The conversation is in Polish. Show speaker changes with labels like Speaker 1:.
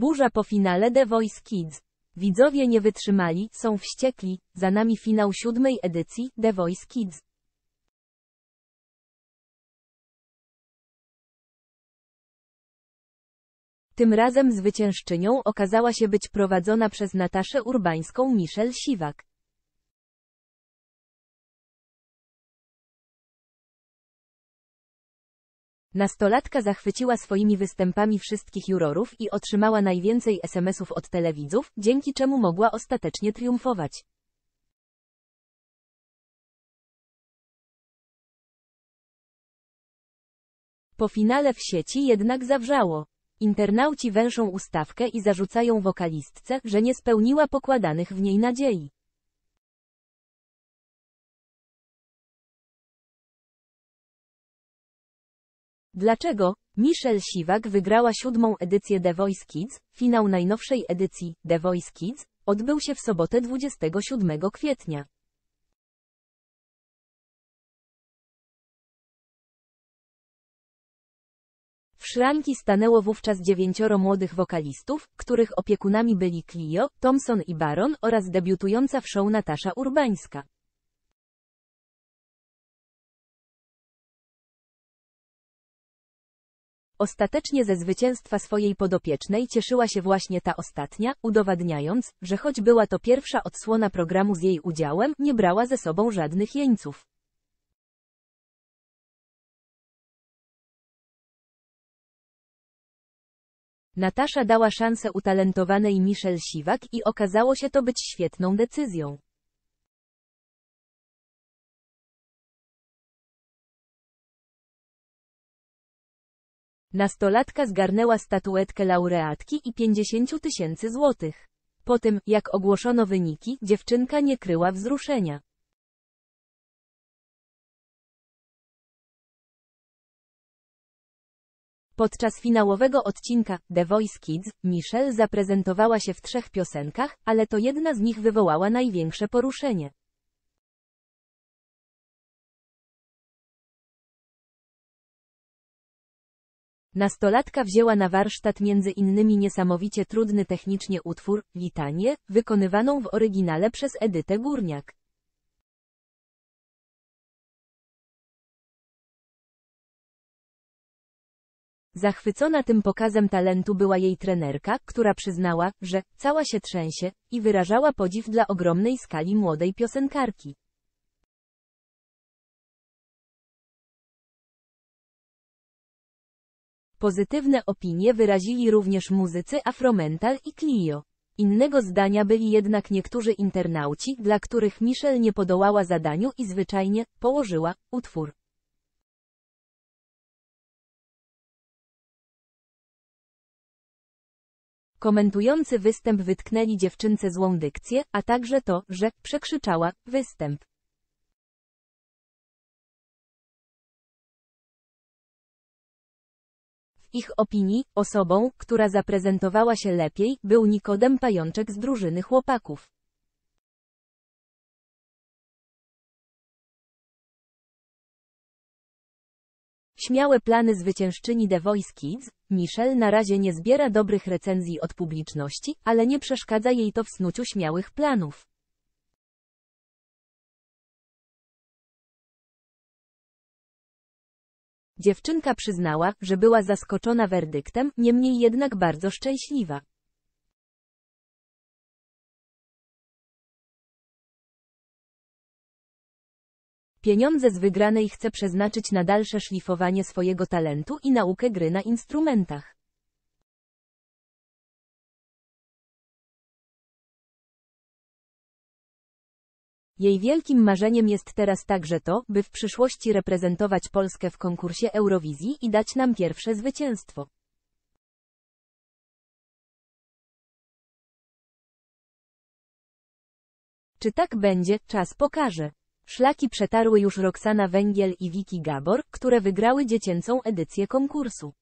Speaker 1: Burza po finale The Voice Kids. Widzowie nie wytrzymali, są wściekli, za nami finał siódmej edycji The Voice Kids.
Speaker 2: Tym razem zwyciężczynią okazała się być prowadzona przez Nataszę Urbańską Michelle Siwak.
Speaker 1: Nastolatka zachwyciła swoimi występami wszystkich jurorów i otrzymała najwięcej SMS-ów od telewidzów, dzięki czemu mogła ostatecznie triumfować. Po finale w sieci jednak zawrzało. Internauci węszą ustawkę i zarzucają wokalistce, że nie spełniła pokładanych w niej nadziei. Dlaczego Michelle Siwak wygrała siódmą edycję The Voice Kids? Finał najnowszej edycji The Voice Kids odbył się w sobotę 27 kwietnia. W szranki stanęło wówczas dziewięcioro młodych wokalistów, których opiekunami byli Clio, Thompson i Baron oraz debiutująca w show Natasza
Speaker 2: Urbańska.
Speaker 1: Ostatecznie ze zwycięstwa swojej podopiecznej cieszyła się właśnie ta ostatnia, udowadniając, że choć była to pierwsza odsłona programu z jej udziałem, nie brała ze sobą żadnych jeńców.
Speaker 2: Natasza dała szansę utalentowanej Michelle Siwak i okazało się to być świetną decyzją.
Speaker 1: Nastolatka zgarnęła statuetkę laureatki i 50 tysięcy złotych. Po tym, jak ogłoszono wyniki, dziewczynka nie kryła
Speaker 2: wzruszenia.
Speaker 1: Podczas finałowego odcinka The Voice Kids, Michelle zaprezentowała się w trzech piosenkach, ale to jedna z nich wywołała największe poruszenie. Nastolatka wzięła na warsztat między innymi niesamowicie trudny technicznie utwór, litanie, wykonywaną w oryginale przez Edytę Górniak. Zachwycona tym pokazem talentu była jej trenerka, która przyznała, że cała się trzęsie i wyrażała podziw dla ogromnej skali młodej
Speaker 2: piosenkarki.
Speaker 1: Pozytywne opinie wyrazili również muzycy Afromental i Clio. Innego zdania byli jednak niektórzy internauci, dla których Michelle nie podołała zadaniu i zwyczajnie położyła utwór.
Speaker 2: Komentujący występ wytknęli dziewczynce złą dykcję, a także to, że przekrzyczała występ. ich opinii, osobą, która zaprezentowała się lepiej, był Nikodem Pajączek z drużyny chłopaków.
Speaker 1: Śmiałe plany zwyciężczyni The Voice Kids, Michelle na razie nie zbiera dobrych recenzji od publiczności, ale nie przeszkadza jej to w snuciu śmiałych planów.
Speaker 2: Dziewczynka przyznała, że była zaskoczona werdyktem, niemniej jednak bardzo szczęśliwa.
Speaker 1: Pieniądze z wygranej chce przeznaczyć na dalsze szlifowanie swojego talentu i naukę gry na instrumentach. Jej wielkim marzeniem jest teraz także to, by w przyszłości reprezentować Polskę w konkursie Eurowizji i dać nam pierwsze zwycięstwo.
Speaker 2: Czy tak będzie,
Speaker 1: czas pokaże. Szlaki przetarły już Roxana Węgiel i Wiki Gabor, które wygrały dziecięcą edycję konkursu.